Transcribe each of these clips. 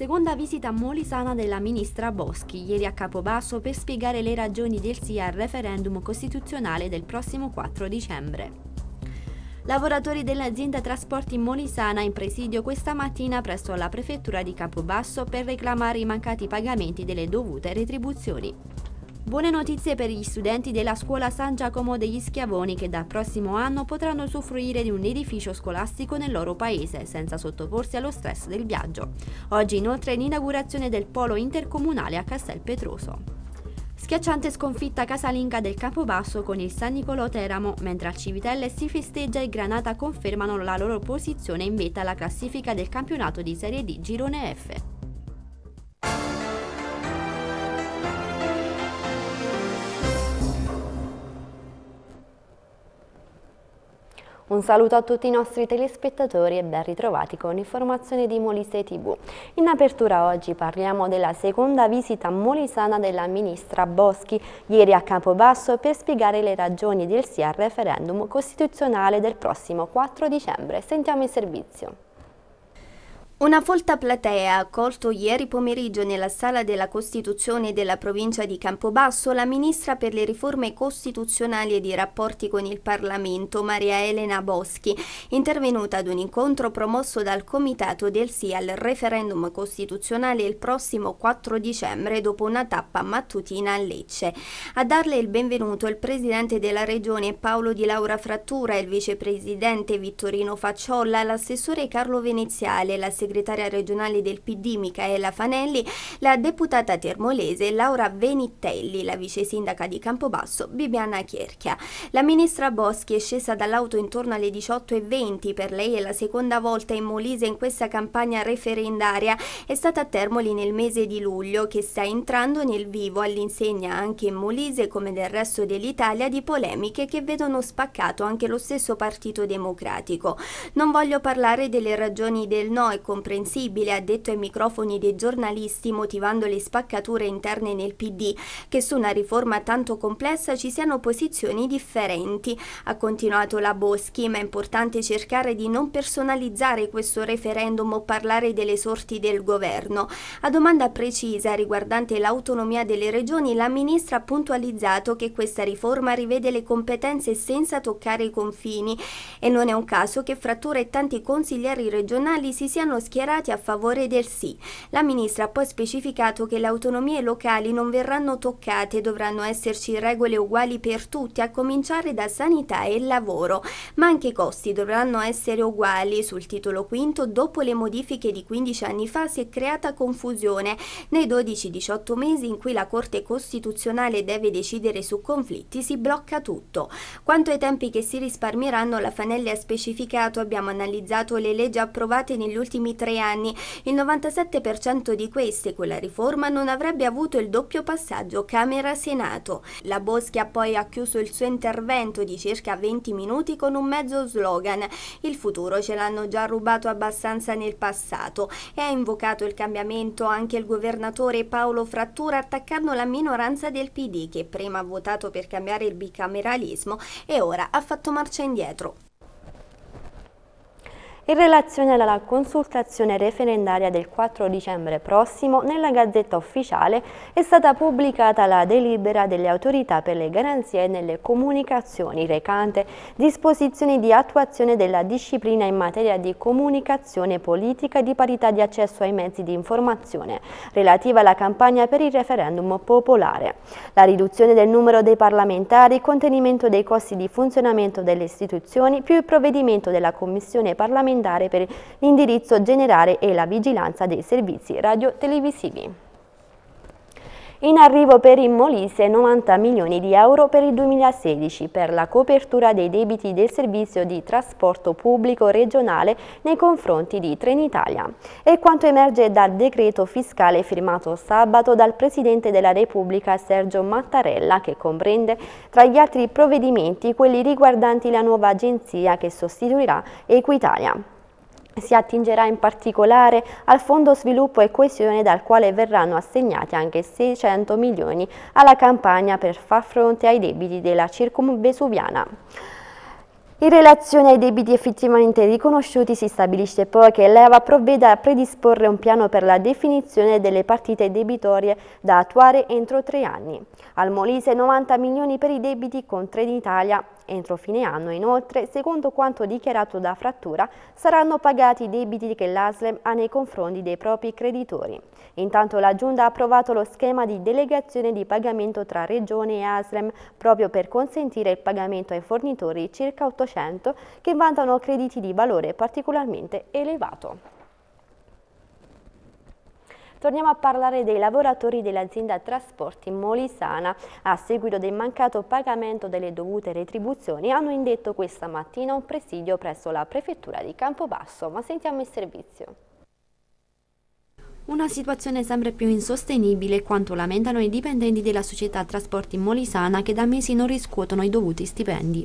Seconda visita a Molisana della ministra Boschi, ieri a Capobasso, per spiegare le ragioni del sì al referendum costituzionale del prossimo 4 dicembre. Lavoratori dell'azienda Trasporti Molisana in presidio questa mattina presso la prefettura di Capobasso per reclamare i mancati pagamenti delle dovute retribuzioni. Buone notizie per gli studenti della scuola San Giacomo degli Schiavoni che dal prossimo anno potranno usufruire di un edificio scolastico nel loro paese senza sottoporsi allo stress del viaggio. Oggi inoltre è l'inaugurazione del polo intercomunale a Castel Petroso. Schiacciante sconfitta casalinga del Capobasso con il San Nicolò Teramo, mentre al Civitelle si festeggia e Granata confermano la loro posizione in vetta alla classifica del campionato di Serie D Girone F. Un saluto a tutti i nostri telespettatori e ben ritrovati con informazioni di Molise TV. In apertura oggi parliamo della seconda visita molisana della ministra Boschi, ieri a Campobasso, per spiegare le ragioni del sì al referendum costituzionale del prossimo 4 dicembre. Sentiamo il servizio. Una folta platea ha accolto ieri pomeriggio nella Sala della Costituzione della provincia di Campobasso la ministra per le riforme costituzionali e i rapporti con il Parlamento, Maria Elena Boschi, intervenuta ad un incontro promosso dal Comitato del Sì al referendum costituzionale il prossimo 4 dicembre dopo una tappa mattutina a Lecce. A darle il benvenuto il presidente della regione Paolo Di Laura Frattura, il vicepresidente Vittorino Facciolla, l'assessore Carlo Veneziale, la segretaria segretaria regionale del PD Michaela Fanelli, la deputata termolese Laura Venitelli, la vice sindaca di Campobasso Bibiana Chierchia. La ministra Boschi è scesa dall'auto intorno alle 18.20, per lei è la seconda volta in Molise in questa campagna referendaria, è stata a Termoli nel mese di luglio che sta entrando nel vivo all'insegna anche in Molise come del resto dell'Italia di polemiche che vedono spaccato anche lo stesso Partito Democratico. Non voglio parlare delle ragioni del no e come incomprensibile, ha detto ai microfoni dei giornalisti motivando le spaccature interne nel PD, che su una riforma tanto complessa ci siano posizioni differenti. Ha continuato la Boschi, ma è importante cercare di non personalizzare questo referendum o parlare delle sorti del governo. A domanda precisa riguardante l'autonomia delle regioni, la ministra ha puntualizzato che questa riforma rivede le competenze senza toccare i confini e non è un caso che fratture e tanti consiglieri regionali si siano schierati schierati a favore del sì. La ministra ha poi specificato che le autonomie locali non verranno toccate, dovranno esserci regole uguali per tutti, a cominciare da sanità e lavoro, ma anche i costi dovranno essere uguali. Sul titolo quinto, dopo le modifiche di 15 anni fa, si è creata confusione nei 12-18 mesi in cui la Corte Costituzionale deve decidere su conflitti si blocca tutto. Quanto ai tempi che si risparmieranno, la Fanelli ha specificato abbiamo analizzato le leggi approvate negli ultimi tre anni. Il 97% di queste con la riforma non avrebbe avuto il doppio passaggio Camera-Senato. La Boschia poi ha chiuso il suo intervento di circa 20 minuti con un mezzo slogan. Il futuro ce l'hanno già rubato abbastanza nel passato e ha invocato il cambiamento anche il governatore Paolo Frattura attaccando la minoranza del PD che prima ha votato per cambiare il bicameralismo e ora ha fatto marcia indietro in relazione alla consultazione referendaria del 4 dicembre prossimo nella Gazzetta Ufficiale è stata pubblicata la delibera delle autorità per le garanzie nelle comunicazioni recante disposizioni di attuazione della disciplina in materia di comunicazione politica e di parità di accesso ai mezzi di informazione relativa alla campagna per il referendum popolare. La riduzione del numero dei parlamentari, il contenimento dei costi di funzionamento delle istituzioni più il provvedimento della Commissione parlamentare calendare per l'indirizzo generale e la vigilanza dei servizi radiotelevisivi. In arrivo per il Molise 90 milioni di euro per il 2016 per la copertura dei debiti del servizio di trasporto pubblico regionale nei confronti di Trenitalia. E quanto emerge dal decreto fiscale firmato sabato dal Presidente della Repubblica Sergio Mattarella che comprende tra gli altri provvedimenti quelli riguardanti la nuova agenzia che sostituirà Equitalia. Si attingerà in particolare al Fondo Sviluppo e Coesione dal quale verranno assegnati anche 600 milioni alla campagna per far fronte ai debiti della circumvesuviana. In relazione ai debiti effettivamente riconosciuti si stabilisce poi che l'EVA provveda a predisporre un piano per la definizione delle partite debitorie da attuare entro tre anni. Al Molise 90 milioni per i debiti con Trenitalia Entro fine anno, inoltre, secondo quanto dichiarato da Frattura, saranno pagati i debiti che l'ASLEM ha nei confronti dei propri creditori. Intanto la Giunta ha approvato lo schema di delegazione di pagamento tra Regione e ASLEM proprio per consentire il pagamento ai fornitori circa 800 che vantano crediti di valore particolarmente elevato. Torniamo a parlare dei lavoratori dell'azienda Trasporti Molisana. A seguito del mancato pagamento delle dovute retribuzioni hanno indetto questa mattina un presidio presso la prefettura di Campobasso, ma sentiamo il servizio. Una situazione sempre più insostenibile quanto lamentano i dipendenti della società Trasporti Molisana che da mesi non riscuotono i dovuti stipendi.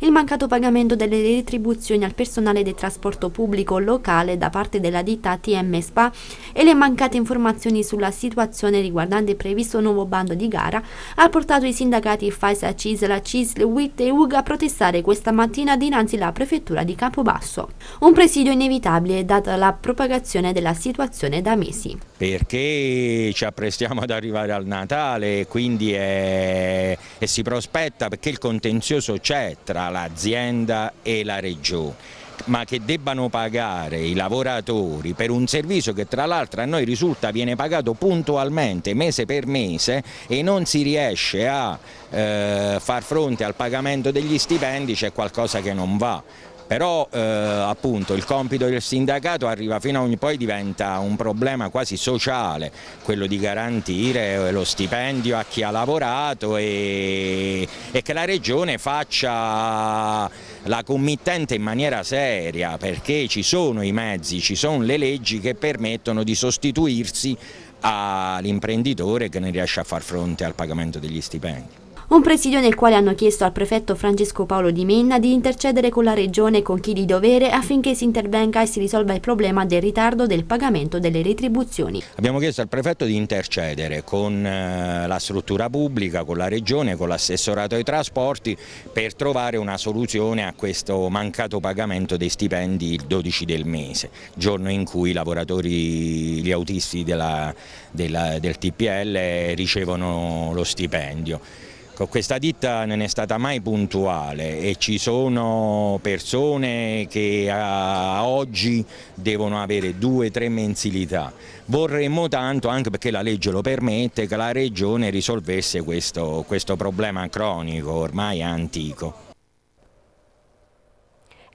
Il mancato pagamento delle retribuzioni al personale del trasporto pubblico locale da parte della ditta TM Spa e le mancate informazioni sulla situazione riguardante il previsto nuovo bando di gara ha portato i sindacati FAISA, CISLA, CISL, WIT e UG a protestare questa mattina dinanzi alla prefettura di Campobasso. Un presidio inevitabile data la propagazione della situazione da mesi mesi. Perché ci apprestiamo ad arrivare al Natale quindi è, e si prospetta perché il contenzioso c'è tra l'azienda e la regione ma che debbano pagare i lavoratori per un servizio che tra l'altro a noi risulta viene pagato puntualmente mese per mese e non si riesce a eh, far fronte al pagamento degli stipendi c'è qualcosa che non va però eh, appunto il compito del sindacato arriva fino a ogni poi diventa un problema quasi sociale, quello di garantire eh, lo stipendio a chi ha lavorato e, e che la regione faccia la committente in maniera seria perché ci sono i mezzi, ci sono le leggi che permettono di sostituirsi all'imprenditore che non riesce a far fronte al pagamento degli stipendi. Un presidio nel quale hanno chiesto al prefetto Francesco Paolo Di Menna di intercedere con la regione e con chi di dovere affinché si intervenga e si risolva il problema del ritardo del pagamento delle retribuzioni. Abbiamo chiesto al prefetto di intercedere con eh, la struttura pubblica, con la regione, con l'assessorato ai trasporti per trovare una soluzione a questo mancato pagamento dei stipendi il 12 del mese, giorno in cui i lavoratori, gli autisti della, della, del TPL ricevono lo stipendio. Ecco, questa ditta non è stata mai puntuale e ci sono persone che oggi devono avere due o tre mensilità. Vorremmo tanto, anche perché la legge lo permette, che la Regione risolvesse questo, questo problema cronico ormai antico.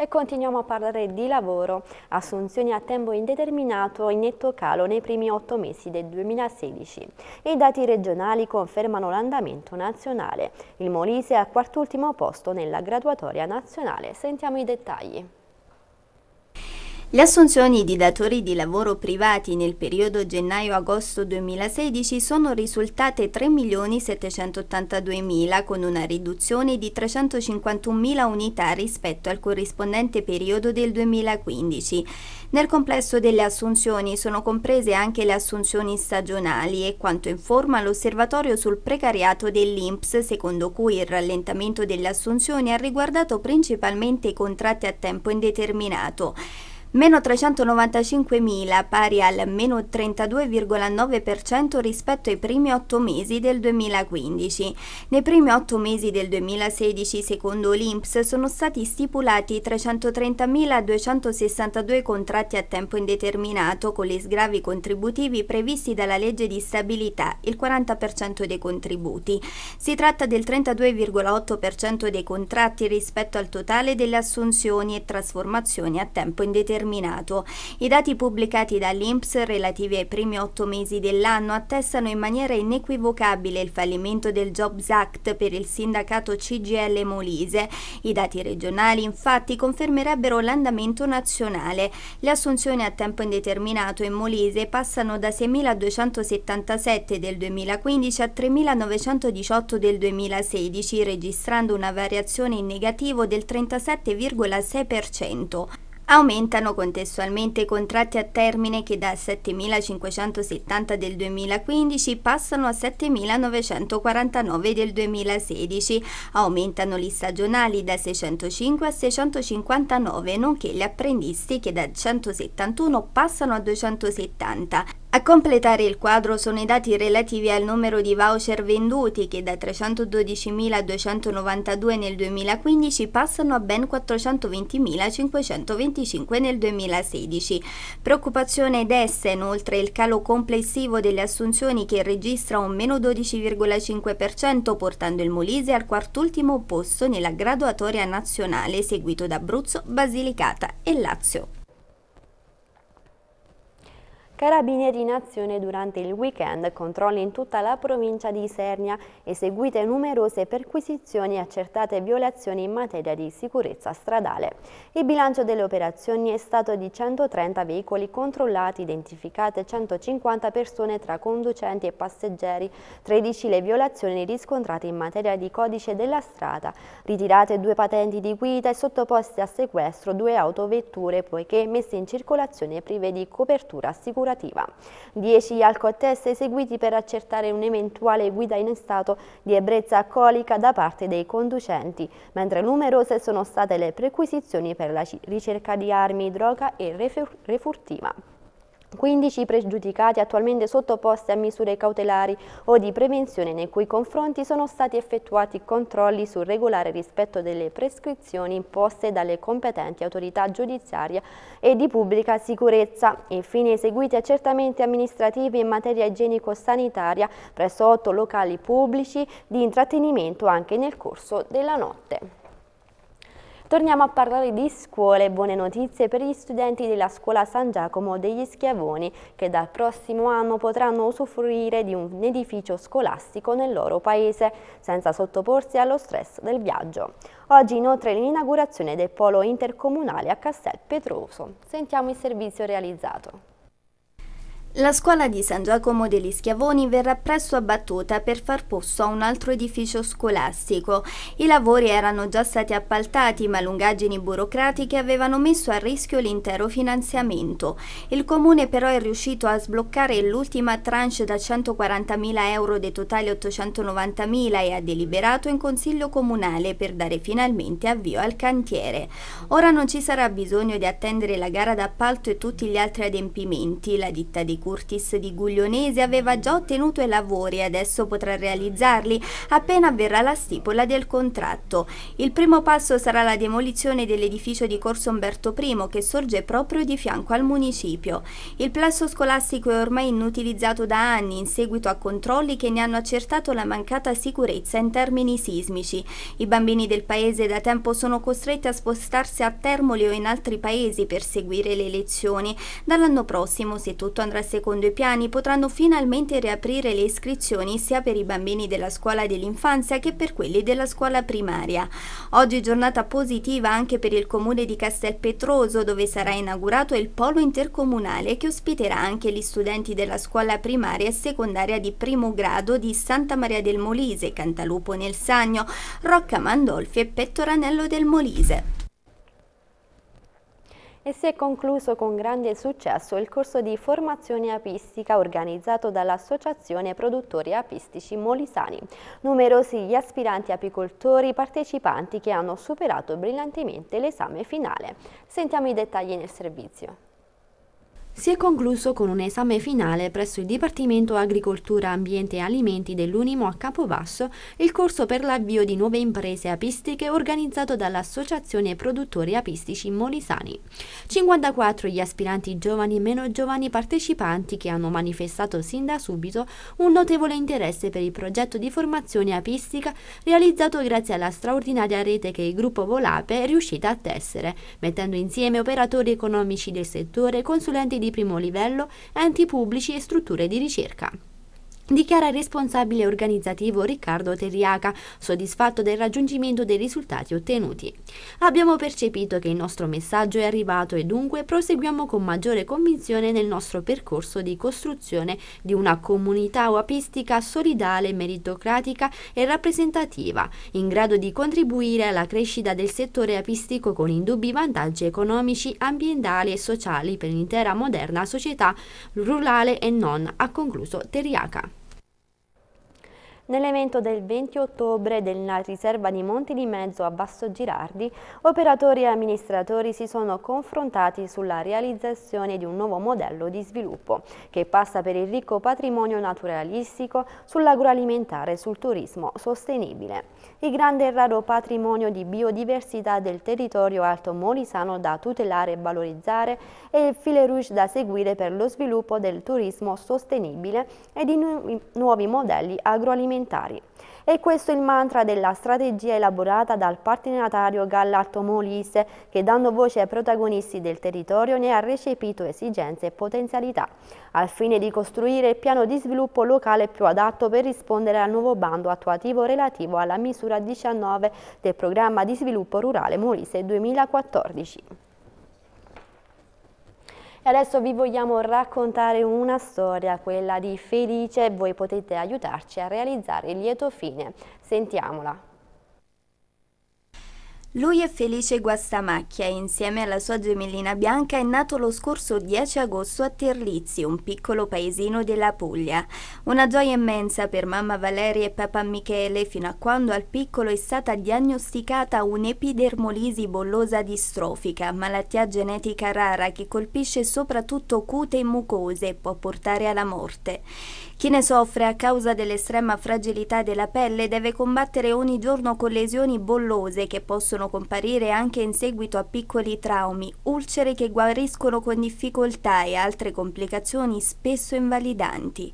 E continuiamo a parlare di lavoro. Assunzioni a tempo indeterminato in netto calo nei primi otto mesi del 2016. I dati regionali confermano l'andamento nazionale. Il Molise è al quart'ultimo posto nella graduatoria nazionale. Sentiamo i dettagli. Le assunzioni di datori di lavoro privati nel periodo gennaio-agosto 2016 sono risultate 3.782.000 con una riduzione di 351.000 unità rispetto al corrispondente periodo del 2015. Nel complesso delle assunzioni sono comprese anche le assunzioni stagionali e quanto informa l'osservatorio sul precariato dell'INPS, secondo cui il rallentamento delle assunzioni ha riguardato principalmente i contratti a tempo indeterminato meno 395.000 pari al meno 32,9% rispetto ai primi 8 mesi del 2015. Nei primi 8 mesi del 2016, secondo l'INPS, sono stati stipulati 330.262 contratti a tempo indeterminato con gli sgravi contributivi previsti dalla legge di stabilità, il 40% dei contributi. Si tratta del 32,8% dei contratti rispetto al totale delle assunzioni e trasformazioni a tempo indeterminato indeterminato. I dati pubblicati dall'Inps relativi ai primi otto mesi dell'anno attestano in maniera inequivocabile il fallimento del Jobs Act per il sindacato CGL Molise. I dati regionali infatti confermerebbero l'andamento nazionale. Le assunzioni a tempo indeterminato in Molise passano da 6.277 del 2015 a 3.918 del 2016, registrando una variazione in negativo del 37,6%. Aumentano contestualmente i contratti a termine che da 7.570 del 2015 passano a 7.949 del 2016, aumentano gli stagionali da 605 a 659, nonché gli apprendisti che da 171 passano a 270. A completare il quadro sono i dati relativi al numero di voucher venduti che da 312.292 nel 2015 passano a ben 420.525 nel 2016. Preoccupazione dessa inoltre il calo complessivo delle assunzioni che registra un meno 12,5% portando il Molise al quart'ultimo posto nella graduatoria nazionale seguito da Abruzzo, Basilicata e Lazio. Carabinieri in azione durante il weekend, controlli in tutta la provincia di Isernia, eseguite numerose perquisizioni e accertate violazioni in materia di sicurezza stradale. Il bilancio delle operazioni è stato di 130 veicoli controllati, identificate 150 persone tra conducenti e passeggeri, 13 le violazioni riscontrate in materia di codice della strada, ritirate due patenti di guida e sottoposte a sequestro due autovetture poiché messe in circolazione prive di copertura assicurativa assicurativa. 10 alcotest eseguiti per accertare un'eventuale guida in stato di ebbrezza alcolica da parte dei conducenti, mentre numerose sono state le perquisizioni per la ricerca di armi, droga e refurtiva. 15 pregiudicati attualmente sottoposti a misure cautelari o di prevenzione nei cui confronti sono stati effettuati controlli sul regolare rispetto delle prescrizioni imposte dalle competenti autorità giudiziarie e di pubblica sicurezza. e Infine eseguiti accertamenti amministrativi in materia igienico-sanitaria presso 8 locali pubblici di intrattenimento anche nel corso della notte. Torniamo a parlare di scuole, buone notizie per gli studenti della scuola San Giacomo degli Schiavoni che dal prossimo anno potranno usufruire di un edificio scolastico nel loro paese senza sottoporsi allo stress del viaggio. Oggi inoltre l'inaugurazione del polo intercomunale a Castel Petroso. Sentiamo il servizio realizzato. La scuola di San Giacomo degli Schiavoni verrà presto abbattuta per far posto a un altro edificio scolastico. I lavori erano già stati appaltati, ma lungaggini burocratiche avevano messo a rischio l'intero finanziamento. Il comune però è riuscito a sbloccare l'ultima tranche da 140.000 euro dei totali 890.000 e ha deliberato in consiglio comunale per dare finalmente avvio al cantiere. Ora non ci sarà bisogno di attendere la gara d'appalto e tutti gli altri adempimenti. La ditta di Curtis di Guglionese aveva già ottenuto i lavori e adesso potrà realizzarli appena avverrà la stipula del contratto. Il primo passo sarà la demolizione dell'edificio di Corso Umberto I che sorge proprio di fianco al municipio. Il plesso scolastico è ormai inutilizzato da anni in seguito a controlli che ne hanno accertato la mancata sicurezza in termini sismici. I bambini del paese da tempo sono costretti a spostarsi a Termoli o in altri paesi per seguire le lezioni. Dall'anno prossimo, se tutto andrà secondo i piani potranno finalmente riaprire le iscrizioni sia per i bambini della scuola dell'infanzia che per quelli della scuola primaria. Oggi giornata positiva anche per il comune di Castelpetroso dove sarà inaugurato il polo intercomunale che ospiterà anche gli studenti della scuola primaria e secondaria di primo grado di Santa Maria del Molise, Cantalupo nel Sagno, Rocca Mandolfi e Pettoranello del Molise e si è concluso con grande successo il corso di formazione apistica organizzato dall'Associazione Produttori Apistici Molisani. Numerosi gli aspiranti apicoltori partecipanti che hanno superato brillantemente l'esame finale. Sentiamo i dettagli nel servizio si è concluso con un esame finale presso il Dipartimento Agricoltura, Ambiente e Alimenti dell'Unimo a Capobasso il corso per l'avvio di nuove imprese apistiche organizzato dall'Associazione Produttori Apistici Molisani. 54 gli aspiranti giovani e meno giovani partecipanti che hanno manifestato sin da subito un notevole interesse per il progetto di formazione apistica realizzato grazie alla straordinaria rete che il gruppo Volape è riuscita a tessere, mettendo insieme operatori economici del settore, consulenti di primo livello, enti pubblici e strutture di ricerca dichiara il responsabile organizzativo Riccardo Terriaca, soddisfatto del raggiungimento dei risultati ottenuti. Abbiamo percepito che il nostro messaggio è arrivato e dunque proseguiamo con maggiore convinzione nel nostro percorso di costruzione di una comunità wapistica solidale, meritocratica e rappresentativa, in grado di contribuire alla crescita del settore apistico con indubbi vantaggi economici, ambientali e sociali per l'intera moderna società rurale e non, ha concluso Terriaca. Nell'evento del 20 ottobre della riserva di Monti di Mezzo a Basso Girardi, operatori e amministratori si sono confrontati sulla realizzazione di un nuovo modello di sviluppo che passa per il ricco patrimonio naturalistico sull'agroalimentare e sul turismo sostenibile. Il grande e raro patrimonio di biodiversità del territorio alto molisano da tutelare e valorizzare e il file rouge da seguire per lo sviluppo del turismo sostenibile e di nu nuovi modelli agroalimentari alimentari. E questo è il mantra della strategia elaborata dal partenariato Gallardo Molise che dando voce ai protagonisti del territorio ne ha recepito esigenze e potenzialità al fine di costruire il piano di sviluppo locale più adatto per rispondere al nuovo bando attuativo relativo alla misura 19 del programma di sviluppo rurale Molise 2014. E adesso vi vogliamo raccontare una storia, quella di Felice, voi potete aiutarci a realizzare il lieto fine. Sentiamola. Lui è Felice Guastamacchia e insieme alla sua gemellina bianca è nato lo scorso 10 agosto a Terlizzi, un piccolo paesino della Puglia. Una gioia immensa per mamma Valeria e papà Michele fino a quando al piccolo è stata diagnosticata un'epidermolisi bollosa distrofica, malattia genetica rara che colpisce soprattutto cute e mucose e può portare alla morte. Chi ne soffre a causa dell'estrema fragilità della pelle deve combattere ogni giorno con lesioni bollose che possono comparire anche in seguito a piccoli traumi, ulcere che guariscono con difficoltà e altre complicazioni spesso invalidanti.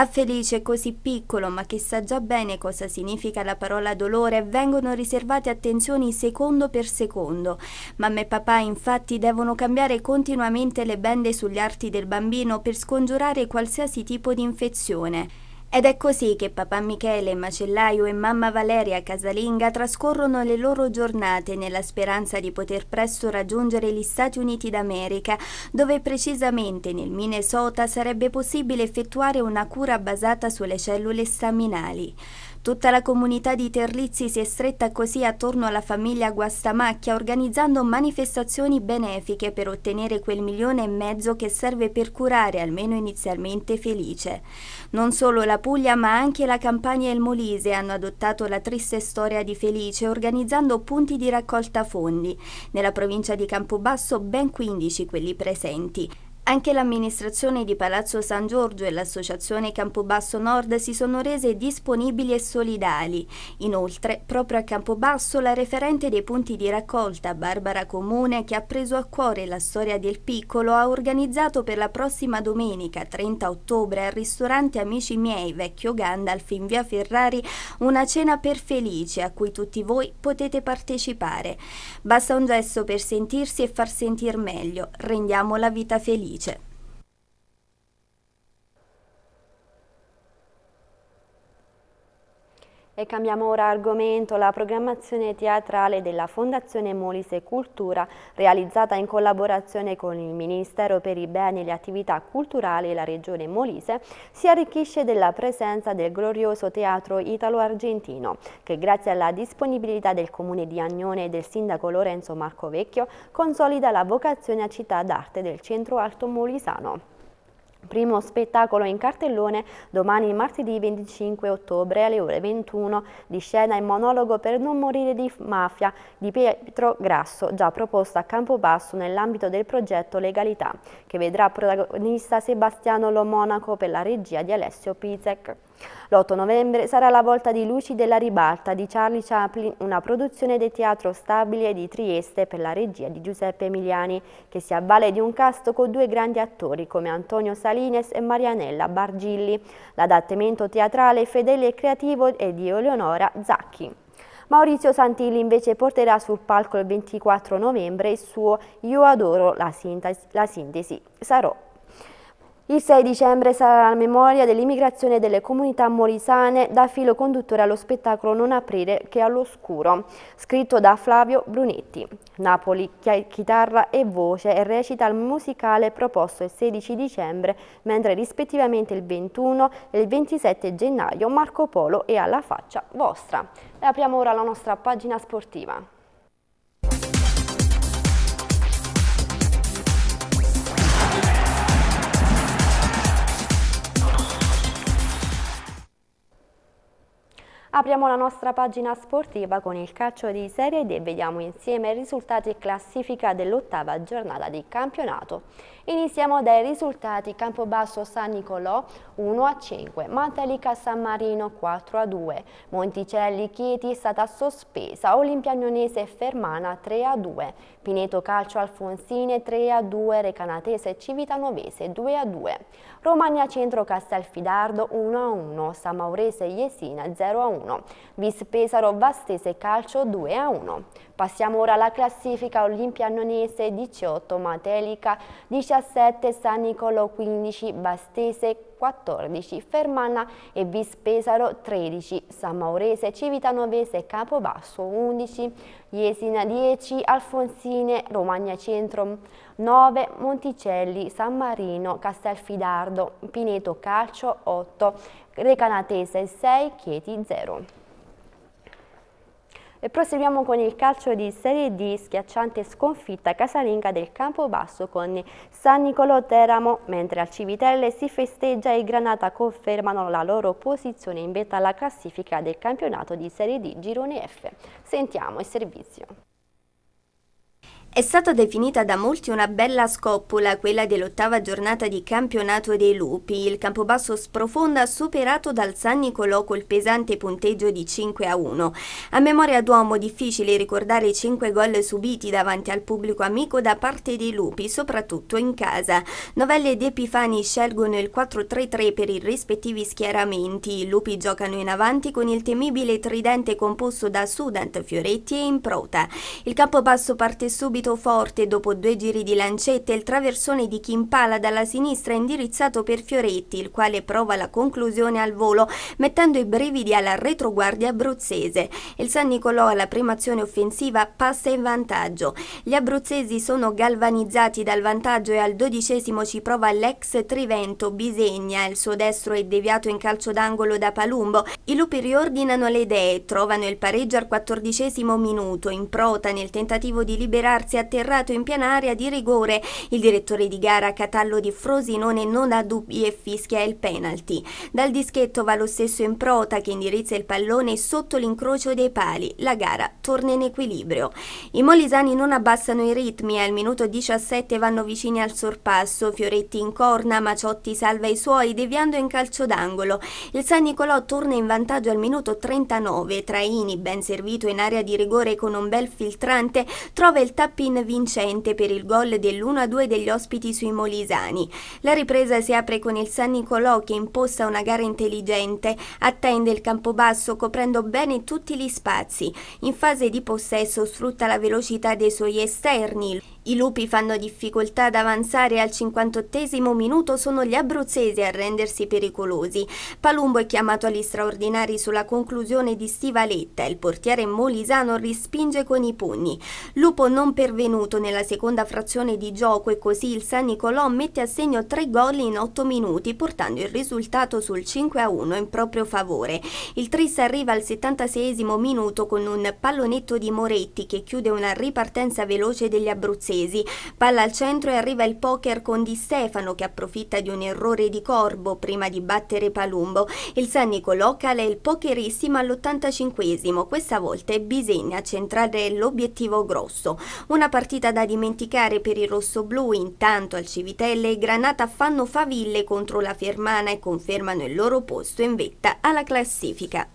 A Felice, così piccolo ma che sa già bene cosa significa la parola dolore, vengono riservate attenzioni secondo per secondo. Mamma e papà infatti devono cambiare continuamente le bende sugli arti del bambino per scongiurare qualsiasi tipo di infezione. Ed è così che papà Michele, macellaio e mamma Valeria casalinga trascorrono le loro giornate nella speranza di poter presto raggiungere gli Stati Uniti d'America, dove precisamente nel Minnesota sarebbe possibile effettuare una cura basata sulle cellule staminali. Tutta la comunità di Terlizzi si è stretta così attorno alla famiglia Guastamacchia organizzando manifestazioni benefiche per ottenere quel milione e mezzo che serve per curare, almeno inizialmente, Felice. Non solo la Puglia ma anche la Campania e il Molise hanno adottato la triste storia di Felice organizzando punti di raccolta fondi. Nella provincia di Campobasso ben 15 quelli presenti. Anche l'amministrazione di Palazzo San Giorgio e l'associazione Campobasso Nord si sono rese disponibili e solidali. Inoltre, proprio a Campobasso, la referente dei punti di raccolta, Barbara Comune, che ha preso a cuore la storia del piccolo, ha organizzato per la prossima domenica, 30 ottobre, al ristorante Amici miei, vecchio Gandalf in via Ferrari, una cena per felice a cui tutti voi potete partecipare. Basta un gesto per sentirsi e far sentir meglio. Rendiamo la vita felice. it E cambiamo ora argomento, la programmazione teatrale della Fondazione Molise Cultura, realizzata in collaborazione con il Ministero per i Beni e le Attività Culturali e la Regione Molise, si arricchisce della presenza del glorioso teatro italo-argentino, che grazie alla disponibilità del Comune di Agnone e del Sindaco Lorenzo Marco Vecchio, consolida la vocazione a città d'arte del centro alto molisano. Primo spettacolo in cartellone domani martedì 25 ottobre alle ore 21 di scena e monologo per non morire di mafia di Pietro Grasso, già proposta a Campobasso nell'ambito del progetto Legalità, che vedrà protagonista Sebastiano Lomonaco per la regia di Alessio Pizek. L'8 novembre sarà la volta di Luci della ribalta di Charlie Chaplin, una produzione del Teatro Stabile di Trieste per la regia di Giuseppe Emiliani, che si avvale di un cast con due grandi attori come Antonio Salines e Marianella Bargilli. L'adattamento teatrale fedele e creativo è di Eleonora Zacchi. Maurizio Santilli invece porterà sul palco il 24 novembre il suo Io adoro la sintesi, la sintesi sarò il 6 dicembre sarà la memoria dell'immigrazione delle comunità morisane da filo conduttore allo spettacolo Non aprire che all'oscuro, scritto da Flavio Brunetti. Napoli, chitarra e voce e recita il musicale proposto il 16 dicembre, mentre rispettivamente il 21 e il 27 gennaio Marco Polo è Alla faccia vostra. E apriamo ora la nostra pagina sportiva. Apriamo la nostra pagina sportiva con il calcio di Serie D e vediamo insieme i risultati e classifica dell'ottava giornata di campionato. Iniziamo dai risultati Campobasso San Nicolò 1 a 5, Mantelica San Marino 4 a 2, Monticelli Chieti è stata sospesa, Olimpia Agnonese Fermana 3 a 2, Pineto Calcio Alfonsine 3 a 2, Recanatese Civitanovese 2 a 2, Romagna Centro Castelfidardo 1 a 1, San Maurese Iesina 0 a 1, 1, Vis Pesaro Vastese Calcio 2 a 1. Passiamo ora alla classifica Olimpia Nonese 18, Matelica 17, San Nicolo 15, Vastese 14, Fermanna e Vispesaro 13, San Maurese, Civitanovese, e Capobasso 11, Iesina 10, Alfonsine, Romagna Centro 9, Monticelli, San Marino, Castelfidardo, Pineto Calcio 8, Recanatese 6, Chieti 0. E proseguiamo con il calcio di Serie D, schiacciante sconfitta casalinga del Campobasso con San Nicolò Teramo, mentre al Civitelle si festeggia e Granata confermano la loro posizione in vetta alla classifica del campionato di Serie D Girone F. Sentiamo il servizio. È stata definita da molti una bella scoppola quella dell'ottava giornata di campionato dei lupi. Il Campobasso sprofonda superato dal San Nicolò col pesante punteggio di 5 a 1. A memoria d'uomo difficile ricordare i 5 gol subiti davanti al pubblico amico da parte dei lupi, soprattutto in casa. Novelle ed Epifani scelgono il 4-3-3 per i rispettivi schieramenti. I lupi giocano in avanti con il temibile tridente composto da Sudant, Fioretti e Improta. Il Campobasso parte subito colpito forte dopo due giri di lancette il traversone di Chimpala dalla sinistra è indirizzato per Fioretti, il quale prova la conclusione al volo, mettendo i brividi alla retroguardia abruzzese. Il San Nicolò alla prima azione offensiva passa in vantaggio. Gli abruzzesi sono galvanizzati dal vantaggio e al dodicesimo ci prova l'ex Trivento Bisegna, il suo destro è deviato in calcio d'angolo da Palumbo. I lupi riordinano le idee, trovano il pareggio al quattordicesimo minuto, in prota nel tentativo di liberarsi Giovinazzi atterrato in piena area di rigore. Il direttore di gara Catallo di Frosinone non ha dubbi e fischia il penalty. Dal dischetto va lo stesso in prota che indirizza il pallone sotto l'incrocio dei pali. La gara torna in equilibrio. I molisani non abbassano i ritmi, e al minuto 17 vanno vicini al sorpasso. Fioretti in corna, Maciotti salva i suoi deviando in calcio d'angolo. Il San Nicolò torna in vantaggio al minuto 39. Traini, ben servito in area di rigore con un bel filtrante, trova il tappeto Tappin vincente per il gol dell'1-2 degli ospiti sui Molisani. La ripresa si apre con il San Nicolò che imposta una gara intelligente, attende il campo basso coprendo bene tutti gli spazi. In fase di possesso sfrutta la velocità dei suoi esterni. I lupi fanno difficoltà ad avanzare e al 58 minuto sono gli abruzzesi a rendersi pericolosi. Palumbo è chiamato agli straordinari sulla conclusione di Stivaletta. Il portiere molisano rispinge con i pugni. Lupo non pervenuto nella seconda frazione di gioco e così il San Nicolò mette a segno tre gol in otto minuti portando il risultato sul 5 a 1 in proprio favore. Il Tris arriva al 76 minuto con un pallonetto di Moretti che chiude una ripartenza veloce degli abruzzesi Varese. Palla al centro e arriva il poker con Di Stefano che approfitta di un errore di Corbo prima di battere Palumbo. Il San Nicolò cala il pokerissimo all'85esimo. Questa volta bisogna centrare l'obiettivo grosso. Una partita da dimenticare per i rossoblù. Intanto al Civitelle e Granata fanno faville contro la Fermana e confermano il loro posto in vetta alla classifica.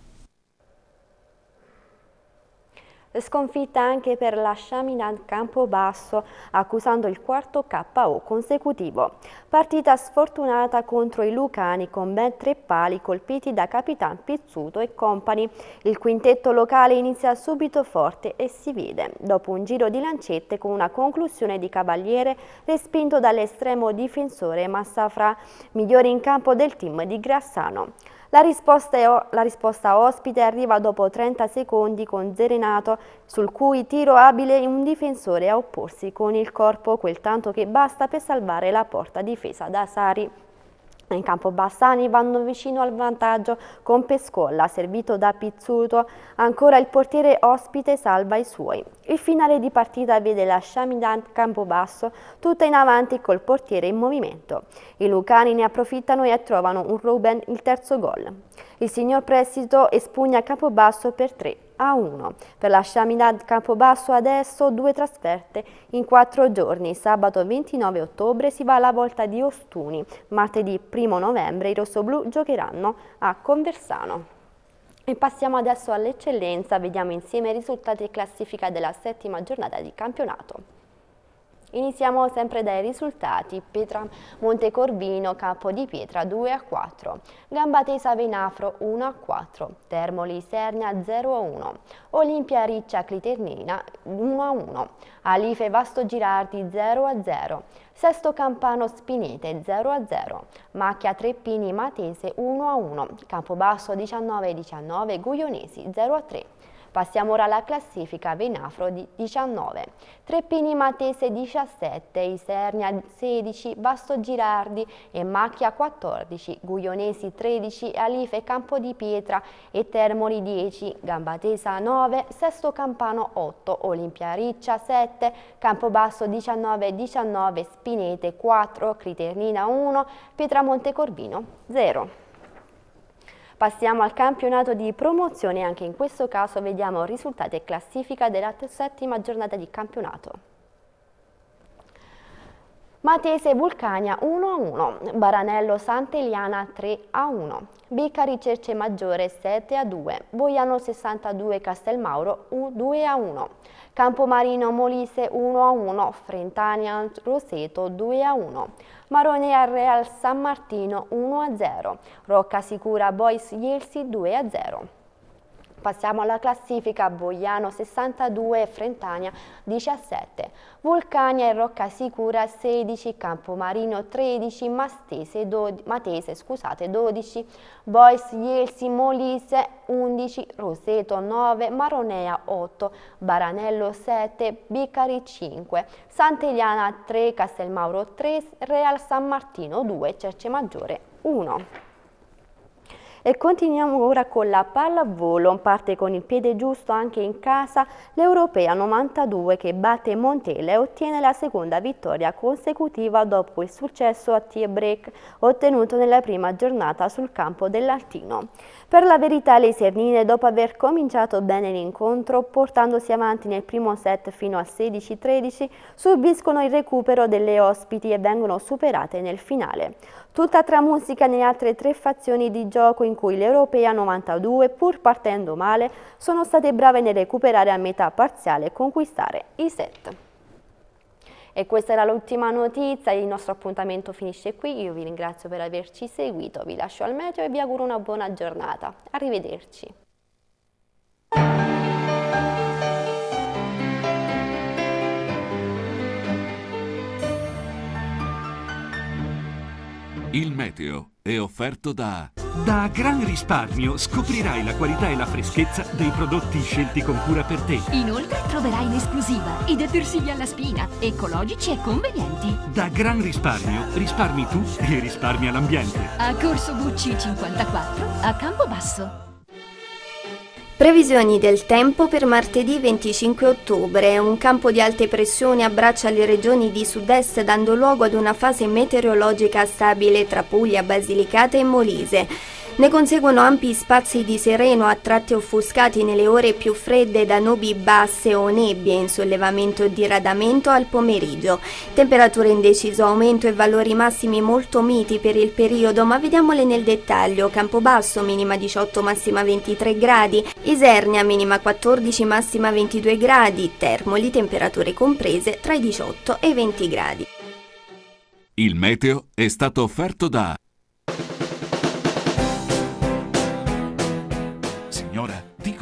sconfitta anche per la Shaminad Campobasso, accusando il quarto KO consecutivo. Partita sfortunata contro i Lucani con ben tre pali colpiti da Capitan Pizzuto e compagni. Il quintetto locale inizia subito forte e si vede, dopo un giro di lancette con una conclusione di Cavaliere respinto dall'estremo difensore Massafra, migliore in campo del team di Grassano. La risposta, la risposta ospite arriva dopo 30 secondi con Zerenato, sul cui tiro abile un difensore a opporsi con il corpo, quel tanto che basta per salvare la porta difesa da Sari. In campo Bassani vanno vicino al vantaggio con Pescolla, servito da Pizzuto. Ancora il portiere ospite salva i suoi. Il finale di partita vede la Shamidan Campobasso tutta in avanti col portiere in movimento. I lucani ne approfittano e trovano un Ruben il terzo gol. Il signor Prestito espugna Campobasso per 3 a 1. Per la Shamidan Campobasso adesso due trasferte in quattro giorni. Sabato 29 ottobre si va alla volta di Ostuni. Martedì 1 novembre i rossoblù giocheranno a Conversano. E passiamo adesso all'eccellenza, vediamo insieme i risultati e classifica della settima giornata di campionato. Iniziamo sempre dai risultati. Pietra Montecorvino, Capo di Pietra 2 a 4. Gambatesa Venafro 1 a 4. Termoli Sernia 0 a 1. Olimpia Riccia Cliternina 1 a 1. Alife Vasto Girardi 0 a 0. Sesto Campano Spinete 0 a 0. Macchia Treppini Matese 1 a 1. Campobasso 19 a 19. Guglionesi 0 a 3. Passiamo ora alla classifica Venafro 19. Treppini Matese 17, Isernia 16, Vasto Girardi e Macchia 14, Guglionesi 13, Alife Campo di Pietra e Termoli 10, Gambatesa 9, Sesto Campano 8, Olimpia Riccia 7, Campobasso 19, 19, Spinete 4, Criternina 1, Pietramonte Corvino 0. Passiamo al campionato di promozione, anche in questo caso vediamo risultati e classifica della settima giornata di campionato. Matese Vulcania 1-1, a Baranello Sant'Eliana 3-1, a Bicari Cerce Maggiore 7-2, a Boiano 62 Castelmauro 2-1, a Campomarino Molise 1-1, a Frentania Roseto 2-1, a Marone Real San Martino 1-0, a Rocca Sicura Bois Ielsi 2-0. a Passiamo alla classifica Boiano 62, Frentania 17, Vulcania e Rocca Sicura 16, Campomarino 13, Mastese 12, Matese scusate, 12, Bois, Ielsi, Molise 11, Roseto 9, Maronea 8, Baranello 7, Bicari 5, Sant'Eliana 3, Castelmauro 3, Real San Martino 2, Cerce Maggiore 1. E continuiamo ora con la pallavolo, parte con il piede giusto anche in casa l'Europea 92 che batte Montella e ottiene la seconda vittoria consecutiva dopo il successo a tie break ottenuto nella prima giornata sul campo dell'Altino. Per la verità le Sernine, dopo aver cominciato bene l'incontro, portandosi avanti nel primo set fino a 16-13, subiscono il recupero delle ospiti e vengono superate nel finale. Tutta tra musica nelle altre tre fazioni di gioco in cui l'Europea 92, pur partendo male, sono state brave nel recuperare a metà parziale e conquistare i set. E questa era l'ultima notizia, il nostro appuntamento finisce qui, io vi ringrazio per averci seguito, vi lascio al meteo e vi auguro una buona giornata. Arrivederci. Il meteo è offerto da... Da Gran Risparmio scoprirai la qualità e la freschezza dei prodotti scelti con cura per te. Inoltre troverai in esclusiva i detersivi alla spina, ecologici e convenienti. Da Gran Risparmio risparmi tu e risparmia l'ambiente. A Corso Gucci 54 a Campobasso. Previsioni del tempo per martedì 25 ottobre. Un campo di alte pressioni abbraccia le regioni di sud-est dando luogo ad una fase meteorologica stabile tra Puglia, Basilicata e Molise. Ne conseguono ampi spazi di sereno a tratti offuscati nelle ore più fredde da nubi basse o nebbie in sollevamento di radamento al pomeriggio. Temperature in deciso aumento e valori massimi molto miti per il periodo, ma vediamole nel dettaglio. Campobasso minima 18 massima 23 gradi, Isernia minima 14 massima 22 gradi, Termoli temperature comprese tra i 18 e i 20 gradi. Il meteo è stato offerto da